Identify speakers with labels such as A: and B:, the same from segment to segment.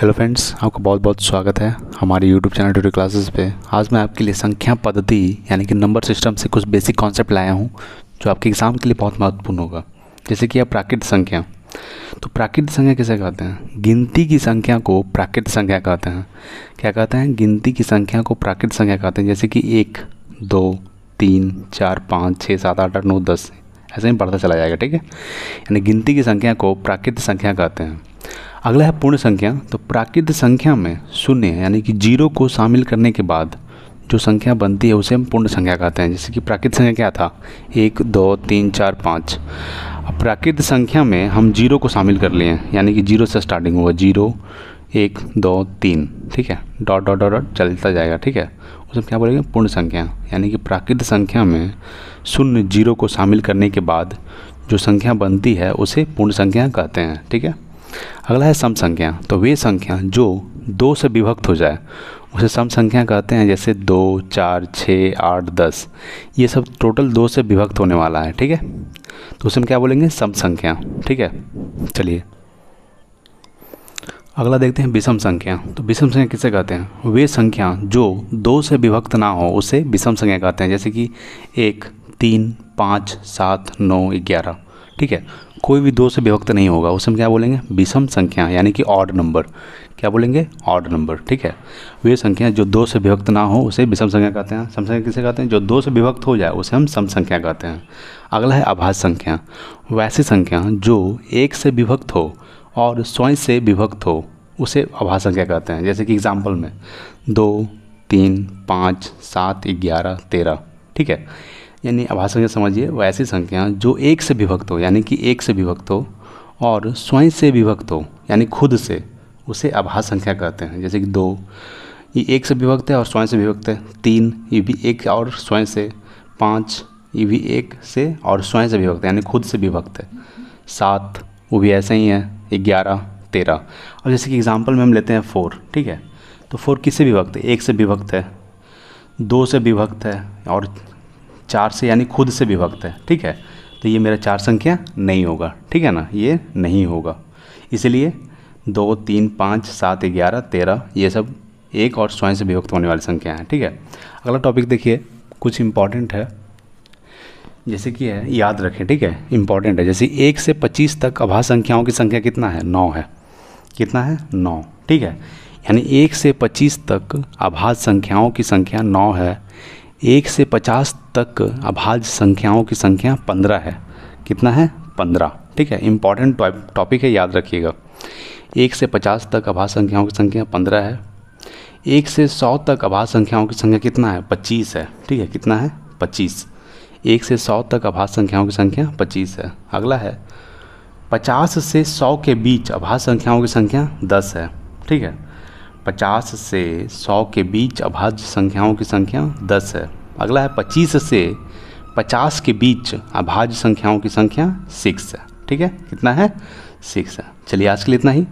A: hello friends आपका बहुत बहुत स्वागत है हमारे यूट्यूब चैनल ट्यूटर क्लासेस पे आज मैं आपके लिए संख्या पद्धति यानी कि नंबर सिस्टम से कुछ बेसिक कॉन्सेप्ट लाया हूँ जो आपके एग्ज़ाम के लिए बहुत महत्वपूर्ण होगा जैसे कि आप प्राकृत संख्या तो प्राकृत संख्या किसे कहते हैं गिनती की संख्या को प्राकृत संख्या कहते हैं क्या कहते हैं गिनती की संख्या को प्राकृत संख्या कहते हैं जैसे कि एक दो तीन चार पाँच छः सात आठ आठ नौ दस ऐसे ही बढ़ता चला जाएगा ठीक है यानी गिनती की संख्या को प्राकृत संख्या कहते हैं अगला है पूर्ण संख्या तो प्राकृत संख्या में शून्य यानी कि जीरो को शामिल करने के बाद जो संख्या बनती है उसे हम पूर्ण संख्या कहते हैं जैसे कि प्राकृत संख्या क्या था एक दो तीन चार पाँच प्राकृत संख्या में हम जीरो को शामिल कर लिए यानी कि जीरो से स्टार्टिंग हुआ जीरो एक दो तीन ठीक है डॉट डॉट डॉट डॉट चलता जाएगा ठीक है उसे क्या बोलेंगे पूर्ण संख्या यानी कि प्राकृत संख्या में शून्य जीरो को शामिल करने के बाद जो संख्या बनती है उसे पूर्ण संख्या कहते हैं ठीक है अगला है सम संख्या तो वे संख्या जो दो से विभक्त हो जाए उसे सम संख्या कहते हैं जैसे दो चार छः आठ दस ये सब टोटल दो से विभक्त होने वाला है ठीक है तो उसे हम क्या बोलेंगे सम संख्या ठीक है चलिए अगला देखते हैं विषम संख्या तो विषम संख्या किसे कहते हैं वे संख्या जो दो से विभक्त ना हो उसे विषम संख्या कहते हैं जैसे कि एक तीन पाँच सात नौ ग्यारह ठीक है कोई भी दो से विभक्त नहीं होगा उसे हम क्या बोलेंगे विषम संख्या यानी कि ऑड नंबर क्या बोलेंगे ऑड नंबर ठीक है वे संख्या जो दो से विभक्त ना हो उसे विषम संख्या कहते हैं सम संख्या किसे कहते हैं जो दो से विभक्त हो जाए उसे हम सम संख्या कहते हैं अगला है आभास संख्या वैसी संख्या जो एक से विभक्त हो और स्वयं से विभक्त हो उसे आभास संख्या कहते हैं जैसे कि एग्जाम्पल में दो तीन पाँच सात ग्यारह तेरह ठीक है यानी आभा संख्या समझिए वह ऐसी संख्या जो एक से विभक्त हो यानी कि एक से विभक्त हो और स्वयं से विभक्त हो यानी खुद से उसे आभास संख्या कहते हैं जैसे कि दो ये एक से विभक्त है और स्वयं से विभक्त है तीन ये भी एक और स्वयं से पाँच ये भी एक से और स्वयं से विभक्त है यानी खुद से विभक्त है सात वो भी ऐसे ही है ग्यारह तेरह और जैसे कि एग्ज़ाम्पल में हम लेते हैं फोर ठीक है तो फोर किससे विभक्त है एक से विभक्त है दो से विभक्त है और चार से यानी खुद से विभक्त है ठीक है तो ये मेरा चार संख्या नहीं होगा ठीक है ना ये नहीं होगा इसलिए दो तीन पाँच सात ग्यारह तेरह ये सब एक और स्वयं से विभक्त होने वाली संख्या हैं ठीक है अगला टॉपिक देखिए कुछ इम्पॉर्टेंट है जैसे कि है याद रखें ठीक है इम्पॉर्टेंट है जैसे एक से पच्चीस तक अभा संख्याओं की संख्या कितना है नौ है कितना है नौ ठीक है यानी एक से पच्चीस तक आभास संख्याओं की संख्या नौ है एक से पचास तक अभाज्य संख्याओं की संख्या पंद्रह है कितना है पंद्रह ठीक है इम्पॉर्टेंट टॉपिक है याद रखिएगा एक से पचास तक अभाज्य संख्याओं की संख्या पंद्रह है एक से सौ तक अभाज्य संख्याओं की संख्या कितना है पच्चीस है ठीक है कितना है पच्चीस एक से सौ तक अभाज्य संख्याओं की संख्या पच्चीस है अगला है पचास से सौ के बीच अभाज्य संख्याओं की संख्या दस है ठीक है पचास से सौ के बीच अभाज्य संख्याओं की संख्या दस है अगला है पच्चीस से पचास के बीच अभाज्य संख्याओं की संख्या सिक्स है ठीक है कितना है सिक्स है चलिए आज के लिए इतना ही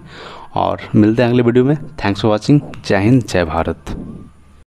A: और मिलते हैं अगले वीडियो में थैंक्स फॉर वॉचिंग जय हिंद जय भारत